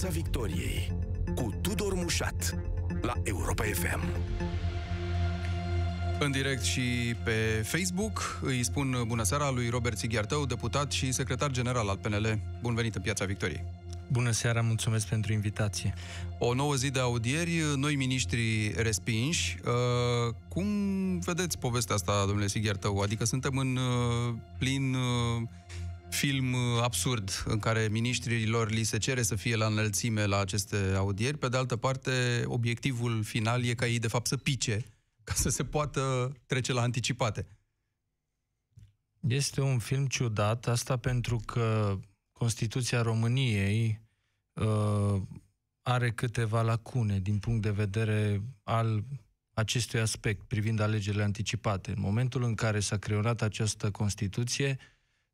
Piața Victoriei cu Tudor Mușat la Europa FM. În direct și pe Facebook îi spun bună seara lui Robert Sighiartău, deputat și secretar general al PNL. Bun venit în Piața Victoriei! Bună seara, mulțumesc pentru invitație. O nouă zi de audieri, noi miniștri respinși. Uh, cum vedeți povestea asta, domnule Sighiartău? Adică suntem în uh, plin uh, film uh, absurd în care ministrilor li se cere să fie la înălțime la aceste audieri. Pe de altă parte, obiectivul final e ca ei, de fapt, să pice ca să se poată trece la anticipate. Este un film ciudat, asta pentru că Constituția României uh, are câteva lacune din punct de vedere al acestui aspect privind alegerile anticipate. În momentul în care s-a creionat această Constituție, uh,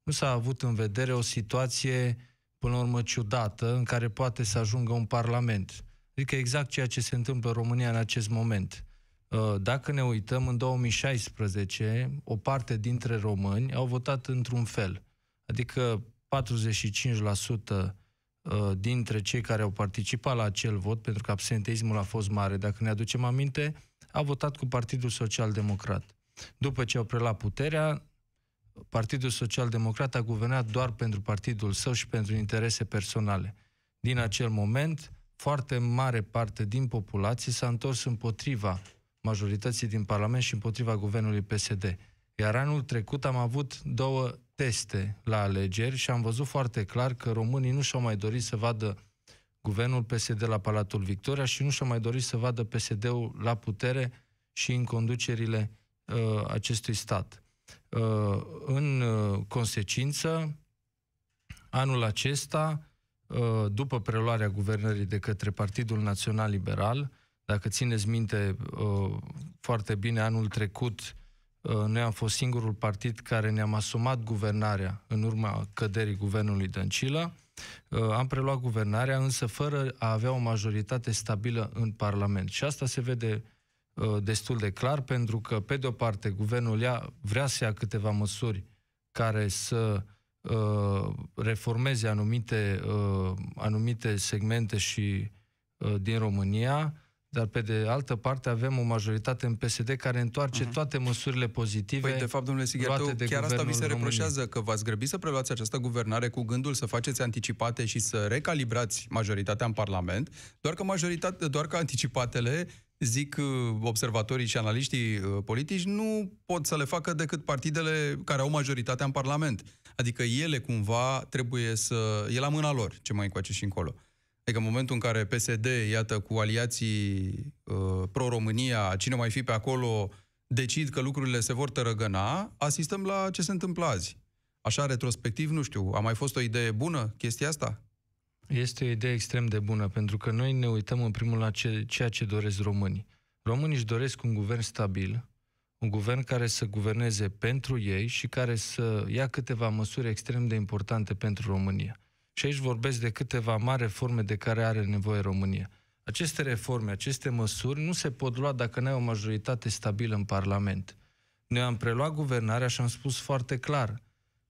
nu s-a avut în vedere o situație, până la urmă, ciudată, în care poate să ajungă un parlament. Adică exact ceea ce se întâmplă în România în acest moment. Uh, dacă ne uităm, în 2016, o parte dintre români au votat într-un fel. Adică 45% uh, dintre cei care au participat la acel vot, pentru că absenteismul a fost mare, dacă ne aducem aminte, a votat cu Partidul Social Democrat. După ce au preluat puterea, Partidul Social Democrat a guvernat doar pentru partidul său și pentru interese personale. Din acel moment, foarte mare parte din populație s-a întors împotriva majorității din Parlament și împotriva guvernului PSD. Iar anul trecut am avut două teste la alegeri și am văzut foarte clar că românii nu și-au mai dorit să vadă guvernul PSD la Palatul Victoria și nu și-au mai dorit să vadă PSD-ul la putere și în conducerile uh, acestui stat. Uh, în uh, consecință, anul acesta, uh, după preluarea guvernării de către Partidul Național Liberal, dacă țineți minte foarte bine, anul trecut noi am fost singurul partid care ne-am asumat guvernarea în urma căderii guvernului Dăncilă. Am preluat guvernarea, însă fără a avea o majoritate stabilă în Parlament. Și asta se vede Uh, destul de clar, pentru că, pe de o parte, guvernul ia, vrea să ia câteva măsuri care să uh, reformeze anumite, uh, anumite segmente și uh, din România, dar pe de altă parte avem o majoritate în PSD care întoarce uh-huh. toate măsurile pozitive. Păi, de fapt, domnule Sigherteu, chiar asta vi se reproșează, că v-ați grăbit să preluați această guvernare cu gândul să faceți anticipate și să recalibrați majoritatea în Parlament, doar că, majoritate, doar că anticipatele zic uh, observatorii și analiștii uh, politici, nu pot să le facă decât partidele care au majoritatea în Parlament. Adică ele cumva trebuie să... e la mâna lor ce mai încoace și încolo. Adică în momentul în care PSD, iată, cu aliații uh, pro-România, cine mai fi pe acolo, decid că lucrurile se vor tărăgăna, asistăm la ce se întâmplă azi. Așa, retrospectiv, nu știu, a mai fost o idee bună chestia asta? Este o idee extrem de bună, pentru că noi ne uităm în primul la ce, ceea ce doresc românii. Românii își doresc un guvern stabil, un guvern care să guverneze pentru ei și care să ia câteva măsuri extrem de importante pentru România. Și aici vorbesc de câteva mari reforme de care are nevoie România. Aceste reforme, aceste măsuri nu se pot lua dacă nu ai o majoritate stabilă în Parlament. Noi am preluat guvernarea și am spus foarte clar,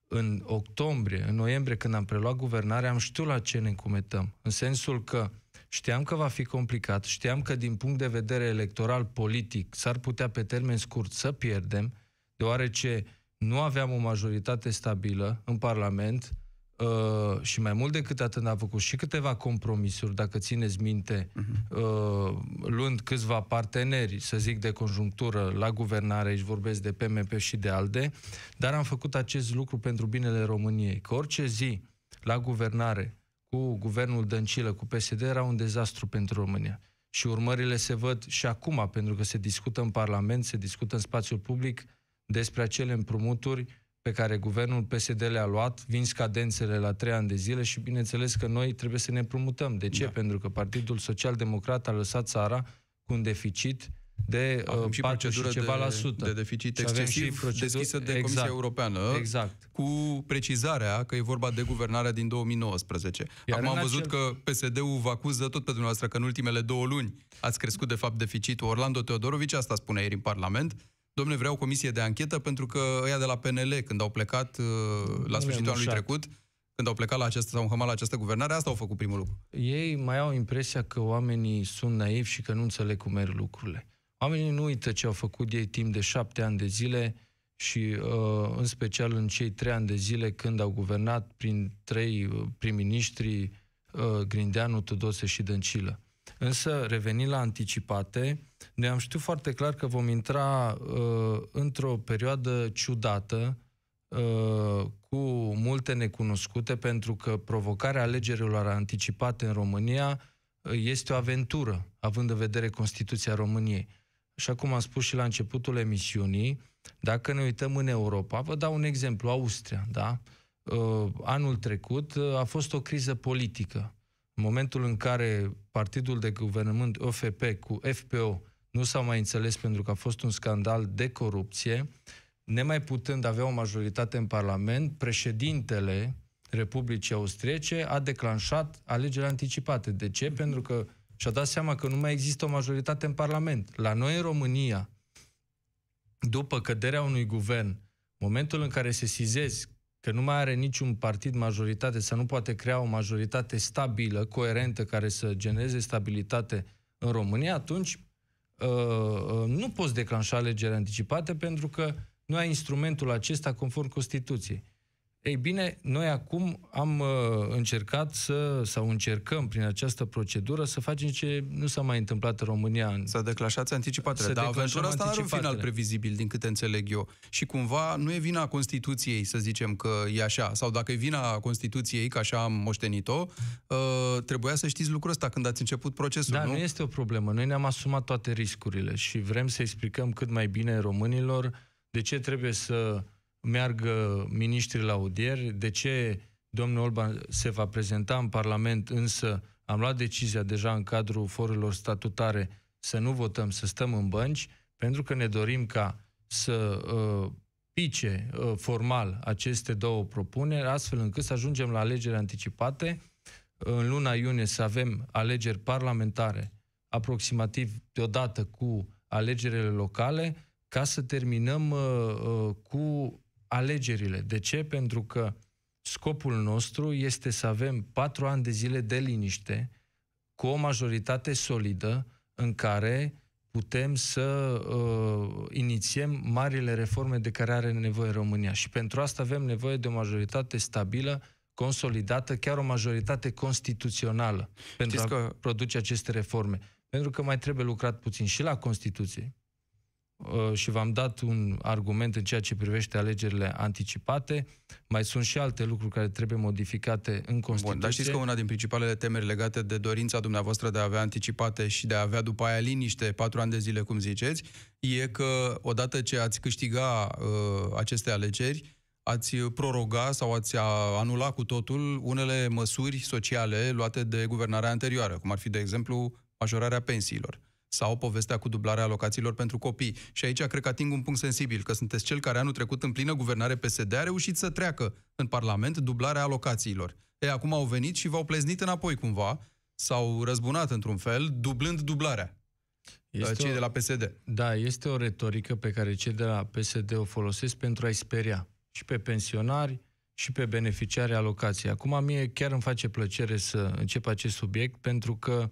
în octombrie, în noiembrie, când am preluat guvernarea, am știut la ce ne încumetăm. În sensul că știam că va fi complicat, știam că din punct de vedere electoral, politic, s-ar putea pe termen scurt să pierdem, deoarece nu aveam o majoritate stabilă în Parlament, Uh, și mai mult decât atât a făcut și câteva compromisuri, dacă țineți minte, uh-huh. uh, luând câțiva parteneri, să zic, de conjunctură la guvernare, aici vorbesc de PMP și de ALDE, dar am făcut acest lucru pentru binele României. Că orice zi la guvernare cu guvernul Dăncilă, cu PSD, era un dezastru pentru România. Și urmările se văd și acum, pentru că se discută în Parlament, se discută în spațiul public despre acele împrumuturi pe care guvernul PSD le-a luat, vin scadențele la trei ani de zile și bineînțeles că noi trebuie să ne promutăm. De ce? Da. Pentru că Partidul Social Democrat a lăsat țara cu un deficit de avem uh, și 4 și ceva de, la sută. de deficit și excesiv și deschisă de exact. Comisia Europeană exact. cu precizarea că e vorba de guvernarea din 2019. Iar Acum am văzut acel... că PSD-ul vă acuză tot pe dumneavoastră că în ultimele două luni ați crescut de fapt deficitul. Orlando Teodorovici asta spune ieri în Parlament domnule, vreau comisie de anchetă pentru că ăia de la PNL, când au plecat uh, la sfârșitul anului trecut, când au plecat la această, sau la această guvernare, asta au făcut primul lucru. Ei mai au impresia că oamenii sunt naivi și că nu înțeleg cum merg lucrurile. Oamenii nu uită ce au făcut ei timp de șapte ani de zile și uh, în special în cei trei ani de zile când au guvernat prin trei uh, prim-ministri uh, Grindeanu, Tudose și Dăncilă. Însă, revenind la anticipate, noi am știut foarte clar că vom intra uh, într-o perioadă ciudată, uh, cu multe necunoscute, pentru că provocarea alegerilor anticipate în România uh, este o aventură, având în vedere Constituția României. Așa cum am spus și la începutul emisiunii, dacă ne uităm în Europa, vă dau un exemplu, Austria, da? Uh, anul trecut uh, a fost o criză politică în momentul în care partidul de guvernământ OFP cu FPO nu s-au mai înțeles pentru că a fost un scandal de corupție, nemai putând avea o majoritate în Parlament, președintele Republicii Austriece a declanșat alegerile anticipate. De ce? Pentru că și-a dat seama că nu mai există o majoritate în Parlament. La noi în România, după căderea unui guvern, momentul în care se sizezi că nu mai are niciun partid majoritate să nu poate crea o majoritate stabilă, coerentă, care să genereze stabilitate în România, atunci uh, uh, nu poți declanșa alegeri anticipate pentru că nu ai instrumentul acesta conform Constituției. Ei bine, noi acum am uh, încercat să, sau încercăm prin această procedură să facem ce nu s-a mai întâmplat în România. Să declanșați anticipatele, dar aventura asta are un final previzibil, din câte înțeleg eu. Și cumva nu e vina Constituției, să zicem că e așa, sau dacă e vina Constituției, că așa am moștenit-o, uh, trebuia să știți lucrul ăsta când ați început procesul, Da, nu? nu este o problemă. Noi ne-am asumat toate riscurile și vrem să explicăm cât mai bine românilor de ce trebuie să meargă miniștri la audieri, de ce domnul Orban se va prezenta în Parlament, însă am luat decizia deja în cadrul forurilor statutare să nu votăm, să stăm în bănci, pentru că ne dorim ca să uh, pice uh, formal aceste două propuneri, astfel încât să ajungem la alegeri anticipate. În luna iunie să avem alegeri parlamentare, aproximativ deodată cu alegerile locale, ca să terminăm uh, uh, cu alegerile. De ce? Pentru că scopul nostru este să avem patru ani de zile de liniște, cu o majoritate solidă, în care putem să uh, inițiem marile reforme de care are nevoie România. Și pentru asta avem nevoie de o majoritate stabilă, consolidată, chiar o majoritate constituțională Știți pentru că... a că... produce aceste reforme. Pentru că mai trebuie lucrat puțin și la Constituție, Uh, și v-am dat un argument în ceea ce privește alegerile anticipate. Mai sunt și alte lucruri care trebuie modificate în Constituție. Bun, dar știți că una din principalele temeri legate de dorința dumneavoastră de a avea anticipate și de a avea după aia liniște patru ani de zile, cum ziceți, e că odată ce ați câștiga uh, aceste alegeri, ați proroga sau ați anula cu totul unele măsuri sociale luate de guvernarea anterioară, cum ar fi, de exemplu, majorarea pensiilor sau povestea cu dublarea alocațiilor pentru copii. Și aici cred că ating un punct sensibil, că sunteți cel care anul trecut în plină guvernare PSD a reușit să treacă în Parlament dublarea alocațiilor. Ei, acum au venit și v-au pleznit înapoi cumva, sau răzbunat într-un fel, dublând dublarea. Este cei o... de la PSD. Da, este o retorică pe care cei de la PSD o folosesc pentru a-i speria și pe pensionari, și pe beneficiarii alocației. Acum, mie chiar îmi face plăcere să încep acest subiect, pentru că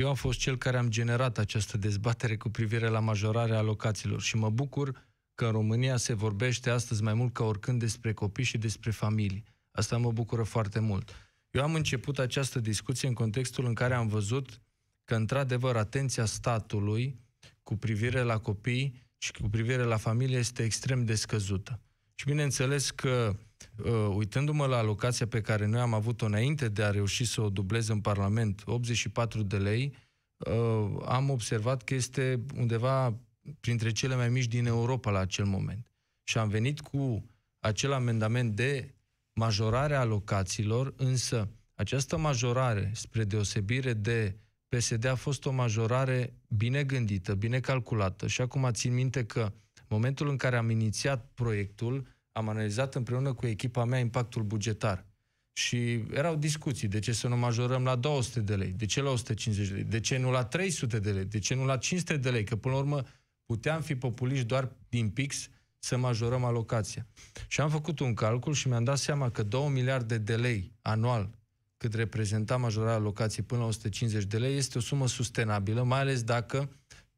eu am fost cel care am generat această dezbatere cu privire la majorarea alocațiilor și mă bucur că în România se vorbește astăzi mai mult ca oricând despre copii și despre familii. Asta mă bucură foarte mult. Eu am început această discuție în contextul în care am văzut că, într-adevăr, atenția statului cu privire la copii și cu privire la familie este extrem de scăzută. Și bineînțeles că uh, uitându-mă la alocația pe care noi am avut-o înainte de a reuși să o dublez în Parlament, 84 de lei, uh, am observat că este undeva printre cele mai mici din Europa la acel moment. Și am venit cu acel amendament de majorare a alocațiilor, însă această majorare, spre deosebire de PSD, a fost o majorare bine gândită, bine calculată. Și acum țin minte că momentul în care am inițiat proiectul, am analizat împreună cu echipa mea impactul bugetar. Și erau discuții, de ce să nu majorăm la 200 de lei, de ce la 150 de lei, de ce nu la 300 de lei, de ce nu la 500 de lei, că până la urmă puteam fi populiști doar din pix să majorăm alocația. Și am făcut un calcul și mi-am dat seama că 2 miliarde de lei anual cât reprezenta majorarea alocației până la 150 de lei, este o sumă sustenabilă, mai ales dacă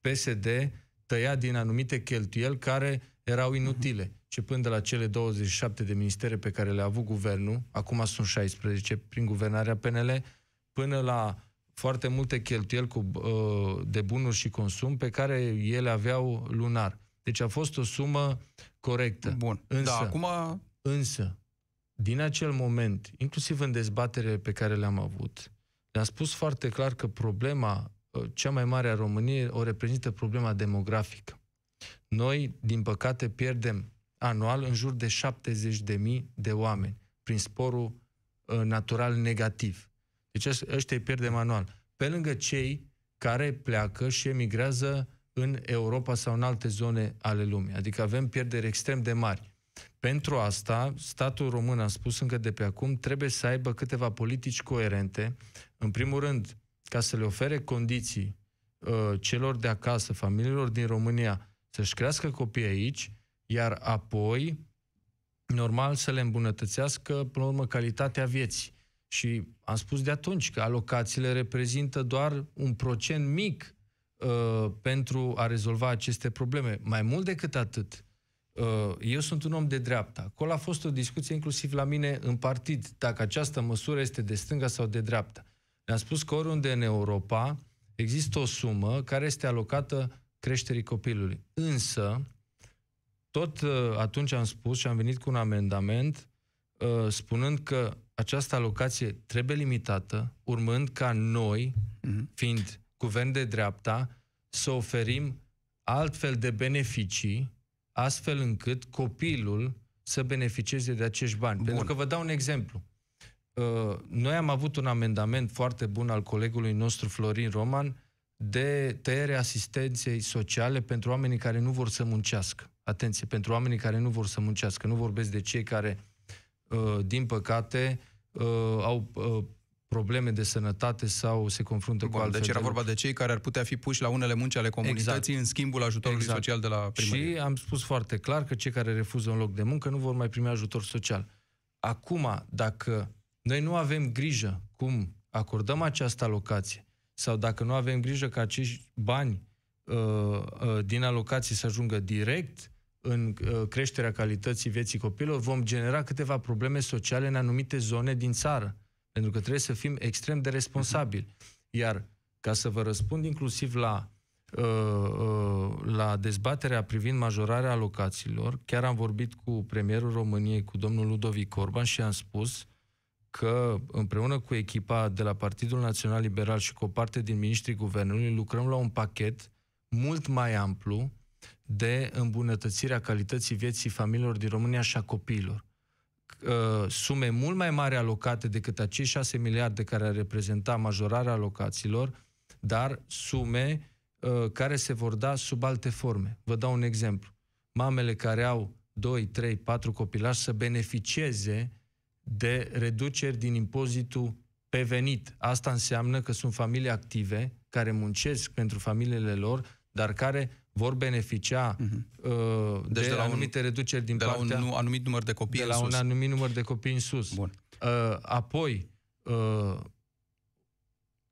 PSD tăia din anumite cheltuieli care erau inutile, uh-huh. începând de la cele 27 de ministere pe care le-a avut guvernul, acum sunt 16 prin guvernarea PNL, până la foarte multe cheltuieli cu, uh, de bunuri și consum pe care ele aveau lunar. Deci a fost o sumă corectă. Bun. Da, însă, da, acum... însă din acel moment, inclusiv în dezbatere pe care le-am avut, le-am spus foarte clar că problema uh, cea mai mare a României o reprezintă problema demografică. Noi, din păcate, pierdem anual în jur de 70.000 de oameni prin sporul uh, natural negativ. Deci ăștia îi pierdem anual. Pe lângă cei care pleacă și emigrează în Europa sau în alte zone ale lumii. Adică avem pierderi extrem de mari. Pentru asta, statul român, a spus încă de pe acum, trebuie să aibă câteva politici coerente. În primul rând, ca să le ofere condiții uh, celor de acasă, familiilor din România, să-și crească copiii aici, iar apoi, normal, să le îmbunătățească, până la urmă, calitatea vieții. Și am spus de atunci că alocațiile reprezintă doar un procent mic uh, pentru a rezolva aceste probleme. Mai mult decât atât, uh, eu sunt un om de dreapta. Acolo a fost o discuție inclusiv la mine în partid, dacă această măsură este de stânga sau de dreapta. Ne-am spus că oriunde în Europa există o sumă care este alocată creșterii copilului. Însă, tot uh, atunci am spus și am venit cu un amendament uh, spunând că această alocație trebuie limitată, urmând ca noi, mhm. fiind guvern de dreapta, să oferim altfel de beneficii, astfel încât copilul să beneficieze de acești bani. Bun. Pentru că vă dau un exemplu. Uh, noi am avut un amendament foarte bun al colegului nostru Florin Roman de tăiere asistenței sociale pentru oamenii care nu vor să muncească. Atenție, pentru oamenii care nu vor să muncească. Nu vorbesc de cei care, uh, din păcate, uh, au uh, probleme de sănătate sau se confruntă Bun, cu altfel. Deci era de vorba de cei care ar putea fi puși la unele munci ale comunității exact. în schimbul ajutorului exact. social de la primărie. Și am spus foarte clar că cei care refuză un loc de muncă nu vor mai primi ajutor social. Acum, dacă noi nu avem grijă cum acordăm această locație sau dacă nu avem grijă ca acești bani uh, uh, din alocații să ajungă direct în uh, creșterea calității vieții copilor, vom genera câteva probleme sociale în anumite zone din țară. Pentru că trebuie să fim extrem de responsabili. Mhm. Iar ca să vă răspund inclusiv la, uh, uh, la dezbaterea privind majorarea alocațiilor, chiar am vorbit cu premierul României, cu domnul Ludovic Orban și am spus că împreună cu echipa de la Partidul Național Liberal și cu o parte din ministrii guvernului lucrăm la un pachet mult mai amplu de îmbunătățirea calității vieții familiilor din România și a copiilor. Uh, sume mult mai mari alocate decât acei 6 miliarde care ar reprezenta majorarea alocațiilor, dar sume uh, care se vor da sub alte forme. Vă dau un exemplu. Mamele care au 2, 3, 4 copilași să beneficieze de reduceri din impozitul pe venit. Asta înseamnă că sunt familii active care muncesc pentru familiile lor, dar care vor beneficia uh-huh. uh, deci de, de la anumite un, reduceri din de partea... De la un anumit număr de copii de la sus. un anumit număr de copii în sus. Bun. Uh, apoi, uh,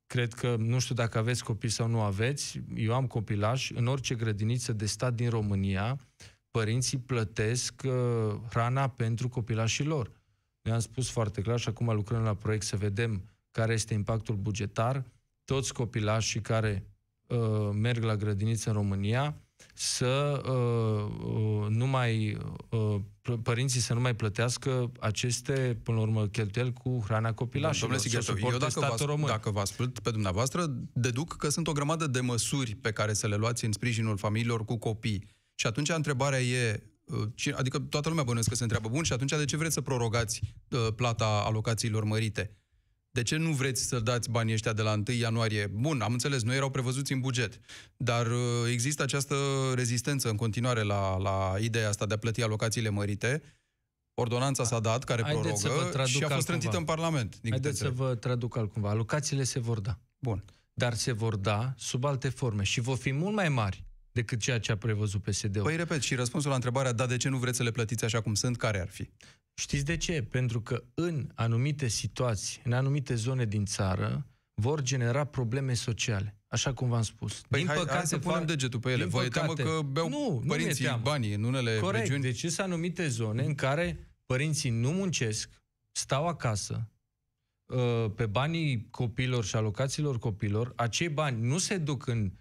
cred că, nu știu dacă aveți copii sau nu aveți, eu am copilaj. în orice grădiniță de stat din România, părinții plătesc uh, hrana pentru copilașii lor. Le-am spus foarte clar și acum lucrăm la proiect să vedem care este impactul bugetar. Toți copilașii care uh, merg la grădiniță în România să uh, uh nu mai uh, uh, părinții să nu mai plătească aceste, până la urmă, cheltuieli cu hrana copilașilor. Domnule eu dacă vă, român. dacă vă ascult pe dumneavoastră, deduc că sunt o grămadă de măsuri pe care să le luați în sprijinul familiilor cu copii. Și atunci întrebarea e, Uh, adică toată lumea bănuiesc că se întreabă, bun, și atunci de ce vreți să prorogați uh, plata alocațiilor mărite? De ce nu vreți să dați banii ăștia de la 1 ianuarie? Bun, am înțeles, nu erau prevăzuți în buget, dar uh, există această rezistență în continuare la, la ideea asta de a plăti alocațiile mărite. Ordonanța s-a dat, care Haideți prorogă, și a fost trântită în Parlament. Din Haideți să vă traduc altcumva. Alocațiile se vor da. Bun. Dar se vor da sub alte forme și vor fi mult mai mari decât ceea ce a prevăzut PSD-ul. Păi repet, și răspunsul la întrebarea, da, de ce nu vreți să le plătiți așa cum sunt, care ar fi? Știți de ce? Pentru că în anumite situații, în anumite zone din țară, vor genera probleme sociale. Așa cum v-am spus. Păi din hai, păcate, hai să punem degetul pe ele. Vă e teamă că beau nu, părinții nu banii în unele Corect. regiuni? Deci sunt anumite zone în care părinții nu muncesc, stau acasă, uh, pe banii copilor și alocațiilor copilor, acei bani nu se duc în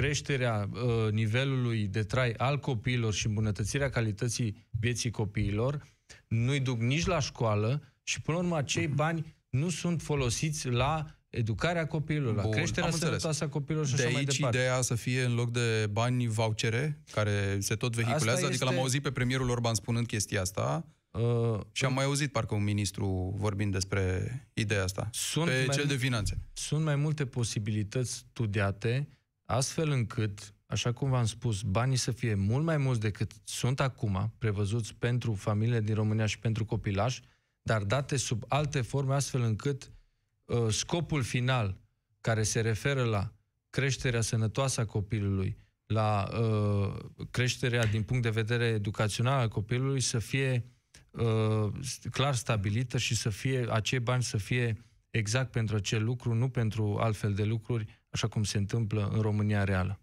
creșterea uh, nivelului de trai al copiilor și îmbunătățirea calității vieții copiilor, nu-i duc nici la școală și, până la urmă, acei bani nu sunt folosiți la educarea copiilor, Bun, la creșterea sănătoasă a copiilor și de așa aici mai departe. ideea să fie în loc de bani vouchere, care se tot vehiculează, asta adică este... l-am auzit pe premierul Orban spunând chestia asta, Uh, și am mai auzit parcă un ministru vorbind despre ideea asta, sunt pe mai, cel de finanțe. Sunt mai multe posibilități studiate astfel încât, așa cum v-am spus, banii să fie mult mai mulți decât sunt acum, prevăzuți pentru familiile din România și pentru copilași, dar date sub alte forme, astfel încât uh, scopul final, care se referă la creșterea sănătoasă a copilului, la uh, creșterea din punct de vedere educațional al copilului, să fie uh, clar stabilită și să fie acei bani să fie exact pentru acel lucru, nu pentru altfel de lucruri așa cum se întâmplă în România reală.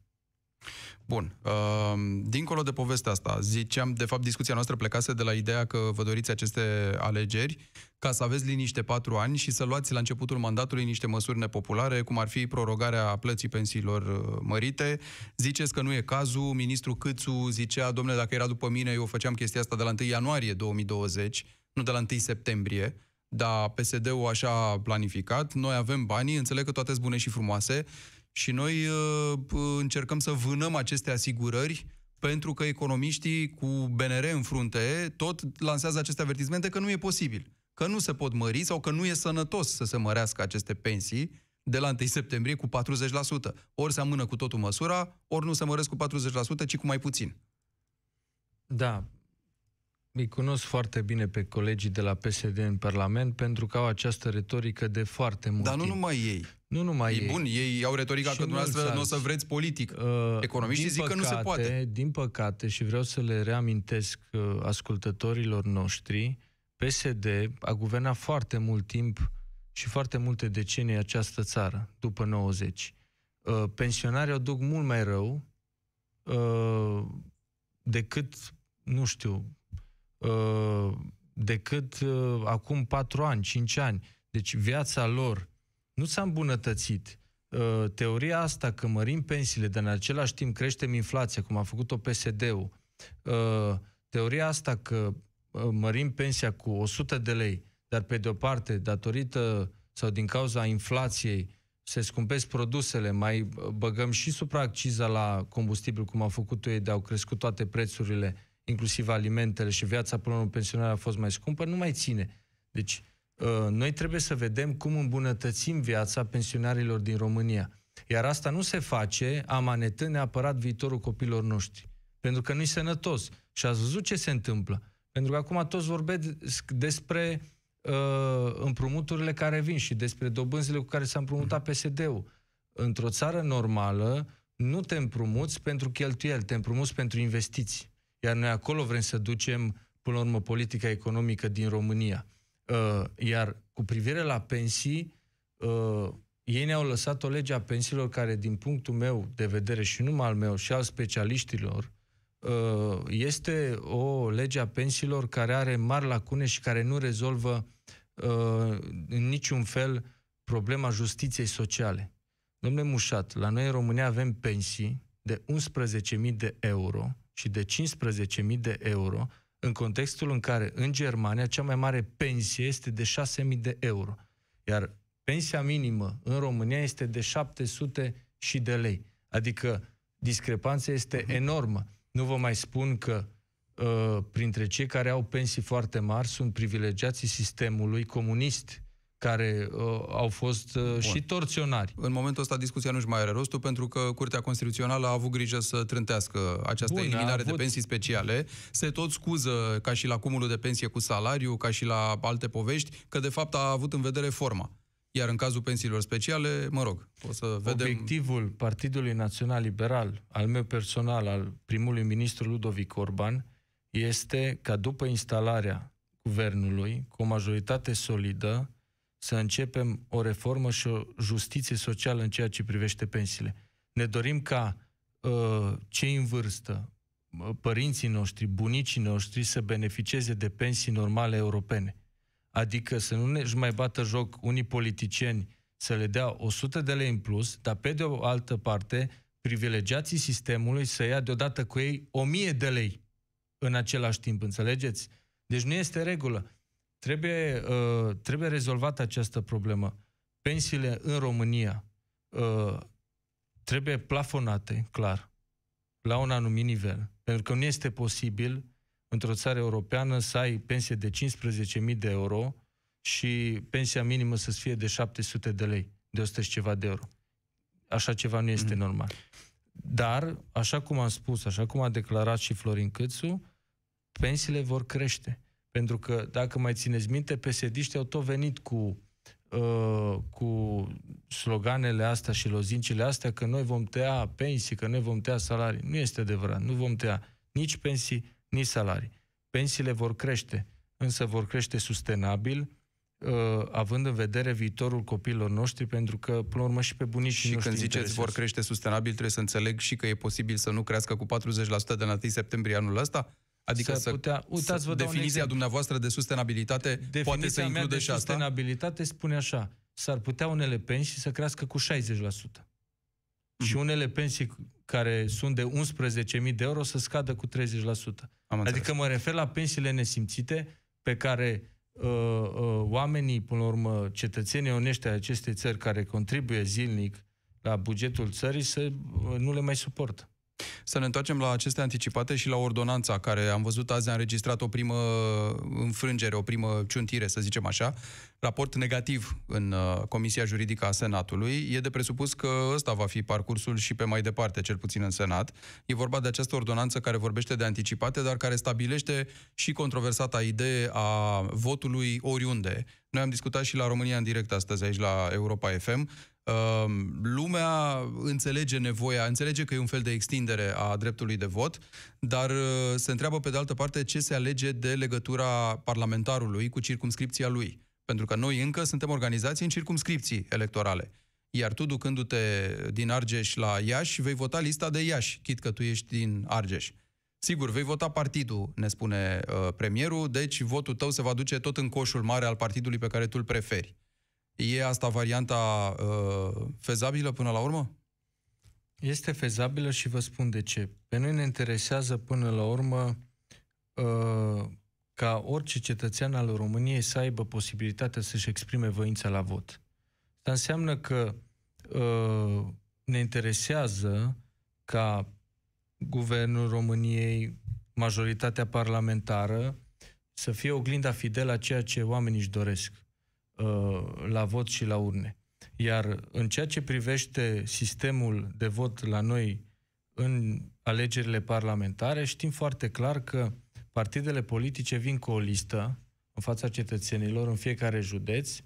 Bun. Ehm, dincolo de povestea asta, ziceam, de fapt, discuția noastră plecase de la ideea că vă doriți aceste alegeri ca să aveți liniște patru ani și să luați la începutul mandatului niște măsuri nepopulare, cum ar fi prorogarea plății pensiilor eh, mărite. Ziceți că nu e cazul, ministrul Câțu zicea, domnule, dacă era după mine, eu făceam chestia asta de la 1 ianuarie 2020, nu de la 1 septembrie dar PSD-ul așa planificat, noi avem banii, înțeleg că toate sunt bune și frumoase și noi uh, încercăm să vânăm aceste asigurări pentru că economiștii cu BNR în frunte tot lansează aceste avertismente că nu e posibil, că nu se pot mări sau că nu e sănătos să se mărească aceste pensii de la 1 septembrie cu 40%. Ori se amână cu totul măsura, ori nu se măresc cu 40%, ci cu mai puțin. Da, îi cunosc foarte bine pe colegii de la PSD în Parlament pentru că au această retorică de foarte mult Dar timp. nu numai ei. Nu numai ei. Bun, ei au retorica și că dumneavoastră nu o să vreți politic. Uh, Economiștii zic păcate, că nu se poate. Din păcate, și vreau să le reamintesc uh, ascultătorilor noștri, PSD a guvernat foarte mult timp și foarte multe decenii această țară, după 90. Uh, pensionarii o duc mult mai rău uh, decât, nu știu, Uh, decât uh, acum 4 ani, 5 ani. Deci viața lor nu s-a îmbunătățit. Uh, teoria asta că mărim pensiile, dar în același timp creștem inflația, cum a făcut-o PSD-ul, teoria asta că mărim pensia cu 100 de lei, dar pe de o parte, datorită sau din cauza inflației, se scumpesc produsele, mai băgăm și supraacciza la combustibil, cum a făcut ei, de au crescut toate prețurile, inclusiv alimentele și viața până la pensionare a fost mai scumpă, nu mai ține. Deci, uh, noi trebuie să vedem cum îmbunătățim viața pensionarilor din România. Iar asta nu se face amanetând neapărat viitorul copilor noștri. Pentru că nu-i sănătos. Și ați văzut ce se întâmplă. Pentru că acum toți vorbesc despre uh, împrumuturile care vin și despre dobânzile cu care s-a împrumutat mm. PSD-ul. Într-o țară normală, nu te împrumuți pentru cheltuieli, te împrumuți pentru investiții. Iar noi acolo vrem să ducem, până la urmă, politica economică din România. Uh, iar cu privire la pensii, uh, ei ne-au lăsat o lege a pensiilor care, din punctul meu de vedere și numai al meu și al specialiștilor, uh, este o lege a pensiilor care are mari lacune și care nu rezolvă în niciun fel problema justiției sociale. Domnule Mușat, la noi în România avem pensii de 11.000 de euro, și de 15.000 de euro, în contextul în care în Germania cea mai mare pensie este de 6.000 de euro, iar pensia minimă în România este de 700 și de lei. Adică discrepanța este mhm. enormă. Nu vă mai spun că uh, printre cei care au pensii foarte mari sunt privilegiații sistemului comunist, care uh, au fost uh, și torționari. În momentul ăsta discuția nu-și mai are rostul pentru că Curtea Constituțională a avut grijă să trântească această Bun, eliminare avut... de pensii speciale. Se tot scuză ca și la cumulul de pensie cu salariu, ca și la alte povești, că de fapt a avut în vedere forma. Iar în cazul pensiilor speciale, mă rog, o să vedem... Obiectivul Partidului Național Liberal, al meu personal, al primului ministru Ludovic Orban, este ca după instalarea guvernului, cu o majoritate solidă, să începem o reformă și o justiție socială în ceea ce privește pensiile. Ne dorim ca ă, cei în vârstă, ă, părinții noștri, bunicii noștri să beneficieze de pensii normale europene. Adică să nu își mai bată joc unii politicieni să le dea 100 de lei în plus, dar pe de o altă parte, privilegiații sistemului să ia deodată cu ei 1000 de lei în același timp, înțelegeți? Deci nu este regulă. Trebuie, uh, trebuie rezolvată această problemă. Pensiile în România uh, trebuie plafonate, clar, la un anumit nivel. Pentru că nu este posibil într-o țară europeană să ai pensie de 15.000 de euro și pensia minimă să fie de 700 de lei, de 100 și ceva de euro. Așa ceva nu este mm-hmm. normal. Dar, așa cum am spus, așa cum a declarat și Florin Câțu, pensiile vor crește. Pentru că, dacă mai țineți minte, psd au tot venit cu, uh, cu sloganele astea și lozincile astea că noi vom tăia pensii, că noi vom tăia salarii. Nu este adevărat. Nu vom tăia nici pensii, nici salarii. Pensiile vor crește, însă vor crește sustenabil, uh, având în vedere viitorul copiilor noștri, pentru că, până la urmă, și pe bunicii și noștri când ziceți interesează. vor crește sustenabil, trebuie să înțeleg și că e posibil să nu crească cu 40% de la 1 septembrie anul ăsta? Adică să putea, uitați, vă definiția dumneavoastră de sustenabilitate definiția poate să includă mea de și asta? sustenabilitate spune așa, s-ar putea unele pensii să crească cu 60%. Mm-hmm. Și unele pensii care sunt de 11.000 de euro să scadă cu 30%. Am adică mă refer la pensiile nesimțite pe care uh, uh, oamenii, până la urmă, cetățenii onești ai acestei țări care contribuie zilnic la bugetul țării, să uh, nu le mai suportă. Să ne întoarcem la aceste anticipate și la ordonanța care am văzut azi a înregistrat o primă înfrângere, o primă ciuntire, să zicem așa, raport negativ în uh, Comisia Juridică a Senatului. E de presupus că ăsta va fi parcursul și pe mai departe, cel puțin în Senat. E vorba de această ordonanță care vorbește de anticipate, dar care stabilește și controversata idee a votului oriunde. Noi am discutat și la România în direct astăzi aici la Europa FM Ehm, lumea înțelege nevoia, înțelege că e un fel de extindere a dreptului de vot, dar uh, se întreabă pe de altă parte ce se alege de legătura parlamentarului cu circumscripția lui. Pentru că noi încă suntem organizații în circumscripții electorale. Iar tu, ducându-te din Argeș la Iași, vei vota lista de Iași, chit că tu ești din Argeș. Sigur, vei vota partidul, ne spune uh, premierul, deci votul tău se va duce tot în coșul mare al partidului pe care tu îl preferi. E asta varianta uh, fezabilă până la urmă? Este fezabilă și vă spun de ce. Pe noi ne interesează până la urmă uh, ca orice cetățean al României să aibă posibilitatea să-și exprime voința la vot. Asta înseamnă că uh, ne interesează ca guvernul României, majoritatea parlamentară, să fie oglinda fidelă a ceea ce oamenii își doresc. Uh, la vot și la urne. Iar în ceea ce privește sistemul de vot la noi în alegerile parlamentare, știm foarte clar că partidele politice vin cu o listă în fața cetățenilor în fiecare județ,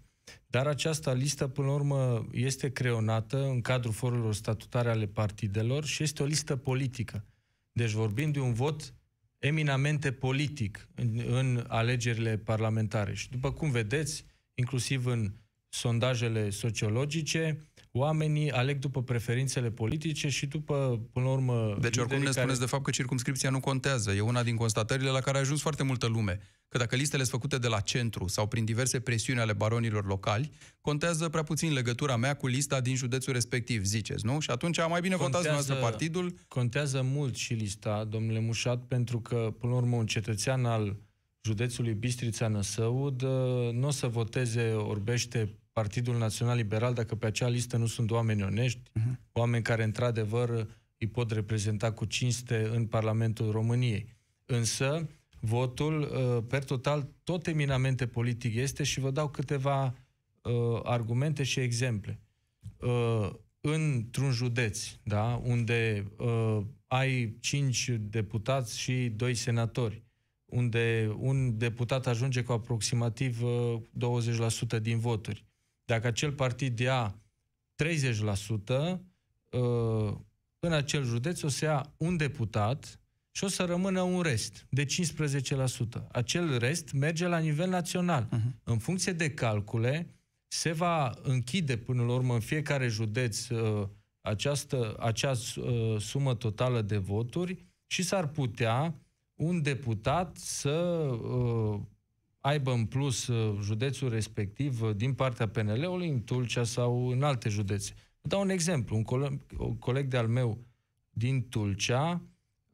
dar această listă, până la urmă, este creonată în cadrul forurilor statutare ale partidelor și este o listă politică. Deci vorbim de un vot eminamente politic în, în alegerile parlamentare. Și după cum vedeți, inclusiv în sondajele sociologice, oamenii aleg după preferințele politice și după, până la urmă... Deci oricum ne care... de fapt că circumscripția nu contează. E una din constatările la care a ajuns foarte multă lume. Că dacă listele sunt făcute de la centru sau prin diverse presiuni ale baronilor locali, contează prea puțin legătura mea cu lista din județul respectiv, ziceți, nu? Și atunci mai bine contează, votați noastră partidul. Contează mult și lista, domnule Mușat, pentru că, până la urmă, un cetățean al județului Bistrița-Năsăud uh, nu o să voteze Orbește Partidul Național Liberal dacă pe acea listă nu sunt oameni onești, uh-huh. oameni care într-adevăr îi pot reprezenta cu cinste în Parlamentul României. Însă, votul, uh, per total, tot eminamente politic este și vă dau câteva uh, argumente și exemple. Uh, într-un județ, da, unde uh, ai cinci deputați și doi senatori, unde un deputat ajunge cu aproximativ 20% uh, din voturi. Dacă acel partid ia 30%, uh, în acel județ o să ia un deputat și o să rămână un rest de 15%. Acel rest merge la nivel național. Uh-huh. În funcție de calcule, se va închide până la urmă în fiecare județ uh, această, acea sumă totală de voturi și s-ar putea un deputat să uh, aibă în plus uh, județul respectiv uh, din partea PNL-ului în Tulcea sau în alte județe. Vă dau un exemplu. Un coleg, un coleg de-al meu din Tulcea,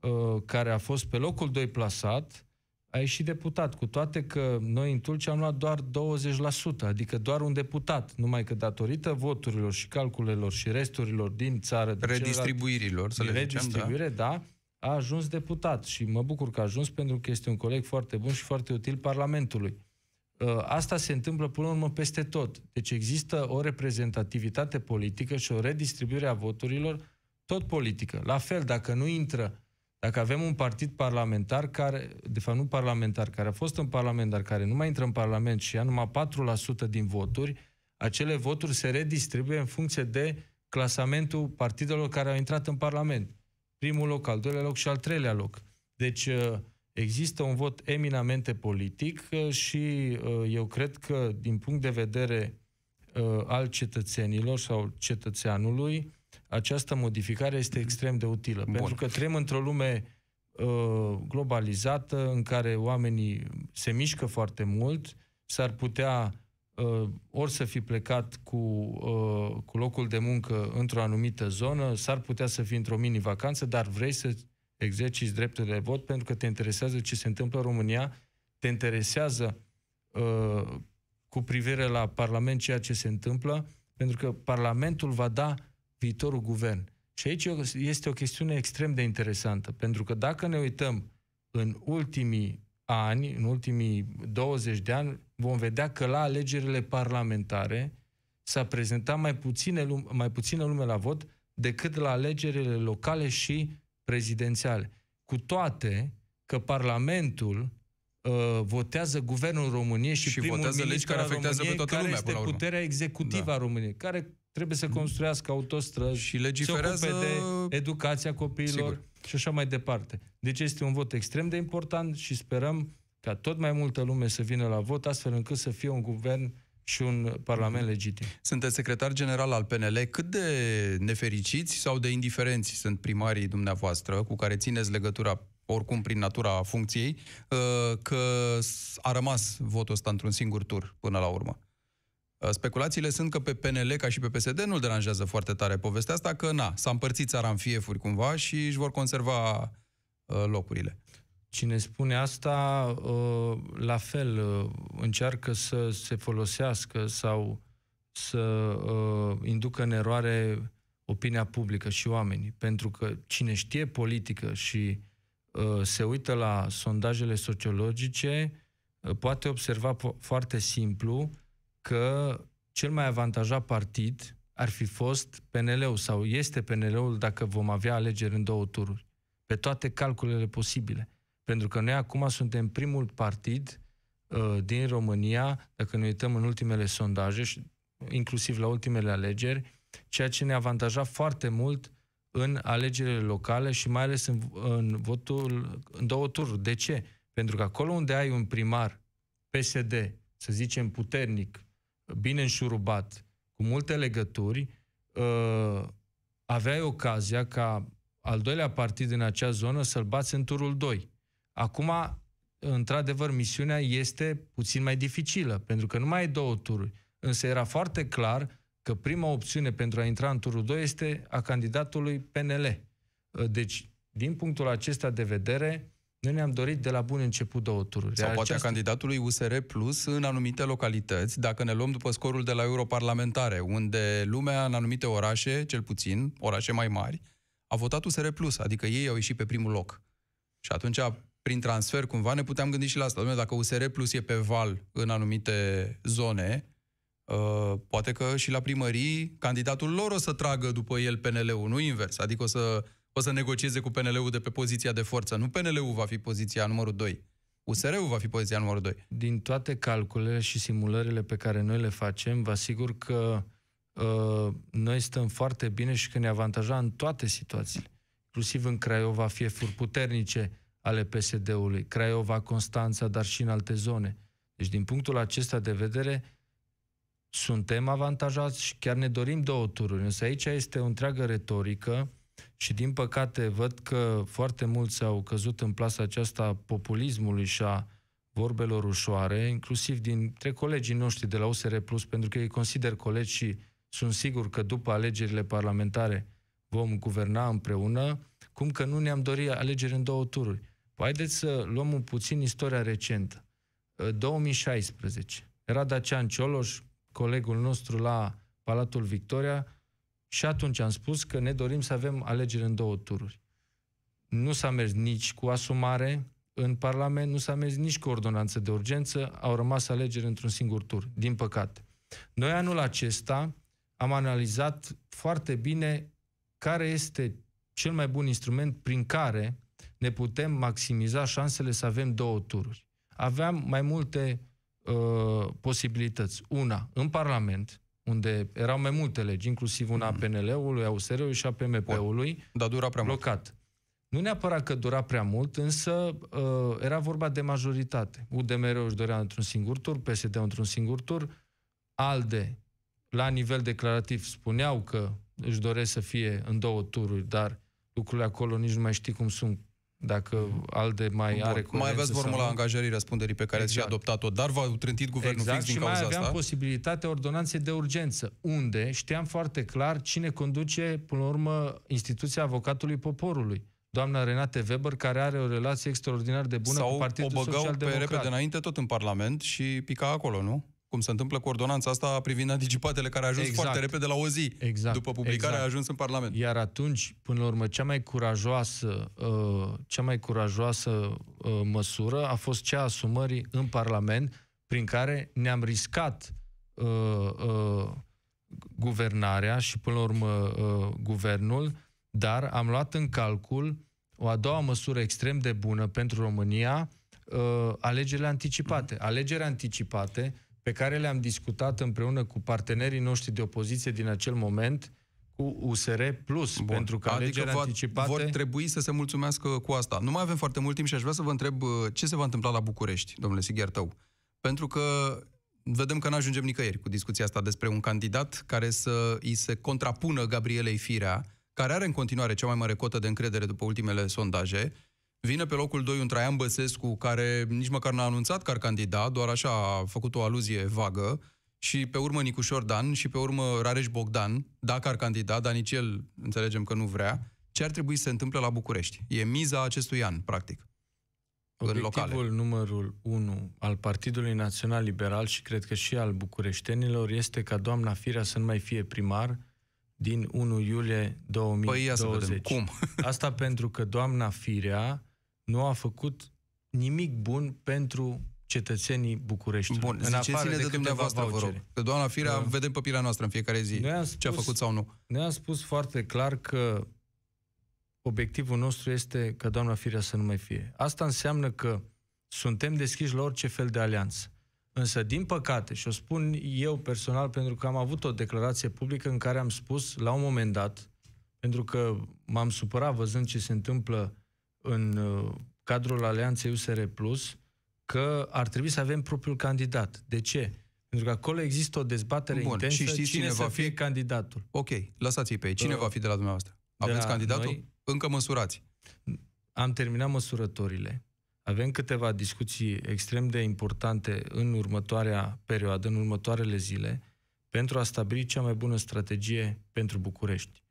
uh, care a fost pe locul 2 plasat, a ieșit deputat, cu toate că noi în Tulcea am luat doar 20%, adică doar un deputat, numai că datorită voturilor și calculelor și resturilor din țară... Redistribuirilor, celălalt, să le zicem, da. redistribuire, da, da a ajuns deputat și mă bucur că a ajuns pentru că este un coleg foarte bun și foarte util Parlamentului. Uh, asta se întâmplă până la urmă peste tot. Deci există o reprezentativitate politică și o redistribuire a voturilor tot politică. La fel, dacă nu intră, dacă avem un partid parlamentar care, de fapt nu parlamentar, care a fost în Parlament, dar care nu mai intră în Parlament și ia numai 4% din voturi, acele voturi se redistribuie în funcție de clasamentul partidelor care au intrat în Parlament primul loc, al doilea loc și al treilea loc. Deci uh, există un vot eminamente politic uh, și uh, eu cred că din punct de vedere al cetățenilor sau cetățeanului, această modificare este extrem de utilă. Bun. Pentru că trăim într-o lume globalizată în care oamenii se mișcă foarte mult, s-ar putea Uh, ori să fi plecat cu, uh, cu locul de muncă într-o anumită zonă, s-ar putea să fii într-o mini-vacanță, dar vrei să exerciți dreptul de vot pentru că te interesează ce se întâmplă în România, te interesează uh, cu privire la Parlament ceea ce se întâmplă, pentru că Parlamentul va da viitorul guvern. Și aici este o chestiune extrem de interesantă, pentru că dacă ne uităm în ultimii ani, în ultimii 20 de ani, vom vedea că la alegerile parlamentare s-a prezentat mai, puține lume, mai puțină lume la vot decât la alegerile locale și prezidențiale. Cu toate că Parlamentul uh, votează guvernul României și, și primul votează legi care afectează României, pe toată lumea, care este puterea executivă da. a României, care trebuie să construiască autostrăzi și legiferează... se ocupe de educația copiilor Sigur. și așa mai departe. Deci este un vot extrem de important și sperăm ca tot mai multă lume să vină la vot, astfel încât să fie un guvern și un parlament legitim. Sunteți secretar general al PNL. Cât de nefericiți sau de indiferenți sunt primarii dumneavoastră cu care țineți legătura oricum prin natura funcției, uh, că a rămas votul ăsta într-un singur tur până la urmă? Uh, speculațiile sunt că pe PNL, ca și pe PSD, nu-l deranjează foarte tare povestea asta, că na, s-a împărțit țara în fiefuri cumva și își vor conserva uh, locurile. Cine spune asta, uh, la fel, încearcă să se folosească sau să inducă în eroare opinia publică și oamenii. Pentru că cine știe politică și se uită la sondajele sociologice, poate observa foarte simplu că cel mai avantajat partid ar fi fost PNL-ul sau este PNL-ul dacă vom avea alegeri în două tururi, pe toate calculele posibile. Pentru că noi acum suntem primul partid uh, din România, dacă ne uităm în ultimele sondaje și inclusiv la ultimele alegeri, ceea ce ne avantaja foarte mult în alegerile locale și mai ales în, în votul în două tururi. De ce? Pentru că acolo unde ai un primar PSD, să zicem puternic, bine înșurubat, cu multe legături, uh, aveai ocazia ca al doilea partid din acea zonă să-l bați în turul 2. Acum, într-adevăr, misiunea este puțin mai dificilă, pentru că nu mai ai două tururi. Însă era foarte clar că prima opțiune pentru a intra în turul 2 este a candidatului PNL. Uh, deci, din punctul acesta de vedere, noi ne-am dorit de la bun început două tururi. Sau poate a candidatului USR Plus în anumite localități, dacă ne luăm după scorul de la europarlamentare, unde lumea în anumite orașe, cel puțin, orașe mai mari, a votat USR Plus, adică ei au ieșit pe primul loc. Și atunci, prin transfer, cumva, ne puteam gândi și la asta. Dom'le, dacă USR Plus e pe val în anumite zone, ă, poate că și la primării candidatul lor o să tragă după el PNL-ul, nu invers. Adică o să o să negocieze cu PNL-ul de pe poziția de forță. Nu PNL-ul va fi poziția numărul 2. USR-ul va fi poziția numărul 2. Din toate calculele și simulările pe care noi le facem, vă asigur că uh, noi stăm foarte bine și că ne avantaja în toate situațiile. Inclusiv în Craiova, furi puternice ale PSD-ului, Craiova, Constanța, dar și în alte zone. Deci, din punctul acesta de vedere, suntem avantajați și chiar ne dorim două tururi. Însă aici este o întreagă retorică și din păcate văd că foarte mulți au căzut în plasa aceasta populismului și a vorbelor ușoare, inclusiv dintre colegii noștri de la USR Plus, pentru că ei consider colegi și sunt sigur că după alegerile parlamentare vom guverna împreună, cum că nu ne-am dorit alegeri în două tururi. Haideți să luăm un puțin istoria recentă. 2016. Era Dacian Cioloș, colegul nostru la Palatul Victoria, și atunci am spus că ne dorim să avem alegeri în două tururi. Nu s-a mers nici cu asumare în Parlament, nu s-a mers nici cu ordonanță de urgență, au rămas alegeri într-un singur tur, din păcate. Noi anul acesta am analizat foarte bine care este cel mai bun instrument prin care ne putem maximiza șansele să avem două tururi. Aveam mai multe uh, posibilități. Una, în Parlament, unde erau mai multe legi, inclusiv una a mhm. PNL-ului, a USR-ului și a PMP-ului, da, da, dura prea blocat. Mult. Nu neapărat că dura prea mult, însă uh, era vorba de majoritate. UDMR își dorea într-un singur tur, PSD într-un singur tur, ALDE, la nivel declarativ, spuneau că își doresc să fie în două tururi, dar lucrurile acolo nici nu mai știi cum sunt dacă ALDE mai Bun, are Mai aveți formula angajării răspunderii pe care exact. ați adoptat-o, dar v-a trântit guvernul exact, fix din cauza asta. Exact, mai aveam asta. posibilitatea ordonanței de urgență, unde știam foarte clar cine conduce, până la urmă, instituția avocatului poporului doamna Renate Weber, care are o relație extraordinar de bună Sau cu Partidul Social-Democrat. o băgau Social pe repede înainte tot în Parlament și pica acolo, nu? cum se întâmplă cu ordonanța asta privind anticipatele care a ajuns exact. foarte repede la o zi exact. după publicare exact. a ajuns în Parlament. Iar atunci, până la urmă, cea mai curajoasă, uh, cea mai curajoasă uh, măsură a fost cea a asumării în Parlament prin care ne-am riscat uh, uh, guvernarea și până la urmă uh, guvernul, dar am luat în calcul o a doua măsură extrem de bună pentru România, uh, alegerile anticipate. Mm-hmm. Alegeri anticipate pe care le-am discutat împreună cu partenerii noștri de opoziție din acel moment, cu USR Plus, Bun. pentru că adică alegeri anticipate... vor trebui să se mulțumească cu asta. Nu mai avem foarte mult timp și aș vrea să vă întreb uh, ce se va întâmpla la București, domnule Sighiar tău. Pentru că vedem că nu ajungem nicăieri cu discuția asta despre un candidat care să îi se contrapună Gabrielei Firea, care are în continuare cea mai mare cotă de încredere după ultimele sondaje, Vine pe locul 2 un Traian Băsescu care nici măcar n-a anunțat că ar candida, doar așa a făcut o aluzie vagă, și pe urmă Nicușor Dan și pe urmă Rareș Bogdan, dacă ar candida, dar nici el înțelegem că nu vrea, ce ar trebui să se întâmple la București? E miza acestui an, practic. Obiectivul numărul 1 al Partidului Național Liberal și cred că și al bucureștenilor este ca doamna Firea să nu mai fie primar din 1 iulie 2020. Păi ia să vedem. Cum? Asta pentru că doamna Firea nu a făcut nimic bun pentru cetățenii București. Bun, în afară de, de dumneavoastră, vă rog. Că doamna Firea uh, vedem pe pira noastră în fiecare zi spus, ce a făcut sau nu. Ne-a spus foarte clar că obiectivul nostru este ca doamna Firea să nu mai fie. Asta înseamnă că suntem deschiși la orice fel de alianță. Însă, din păcate, și o spun eu personal, pentru că am avut o declarație publică în care am spus, la un moment dat, pentru că m-am supărat văzând ce se întâmplă în uh, cadrul Alianței USR Plus că ar trebui să avem propriul candidat. De ce? Pentru că acolo există o dezbatere Bun, intensă și știți cine, cine va fi candidatul. Ok, lăsați-i pe ei. Cine uh, va fi de la dumneavoastră? Aveți candidatul? Noi, Încă măsurați. Am terminat măsurătorile. Avem câteva discuții extrem de importante în următoarea perioadă, în următoarele zile, pentru a stabili cea mai bună strategie pentru București.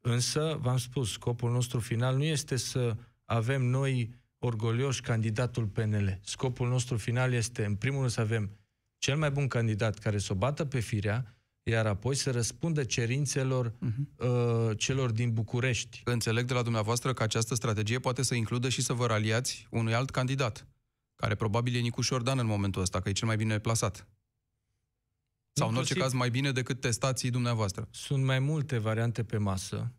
Însă, v-am spus, scopul nostru final nu este să avem noi orgolioși candidatul PNL. Scopul nostru final este, în primul rând, să avem cel mai bun candidat care să o bată pe firea, iar apoi să răspundă cerințelor uh-huh. uh, celor din București. Înțeleg de la dumneavoastră că această strategie poate să includă și să vă raliați unui alt candidat, care probabil e Nicușor Dan în momentul ăsta, că e cel mai bine plasat. Sau Inclusiv, în orice caz mai bine decât testații dumneavoastră. Sunt mai multe variante pe masă.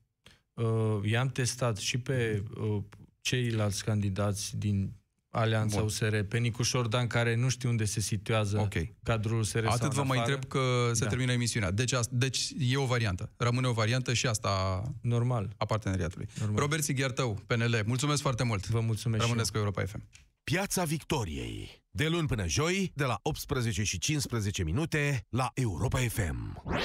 Uh, i-am testat și pe uh, ceilalți candidați din Alianța Bun. USR, pe Nicușor Dan, care nu știu unde se situează okay. cadrul USR Atât vă mai întreb că se da. termină emisiunea. Deci, deci e o variantă. Rămâne o variantă și asta Normal. a parteneriatului. Normal. Robert Sighertău, PNL, mulțumesc foarte mult. Vă mulțumesc Rămâneți cu Europa FM. Piața Victoriei. De luni până joi, de la 18 și 15 minute, la Europa FM.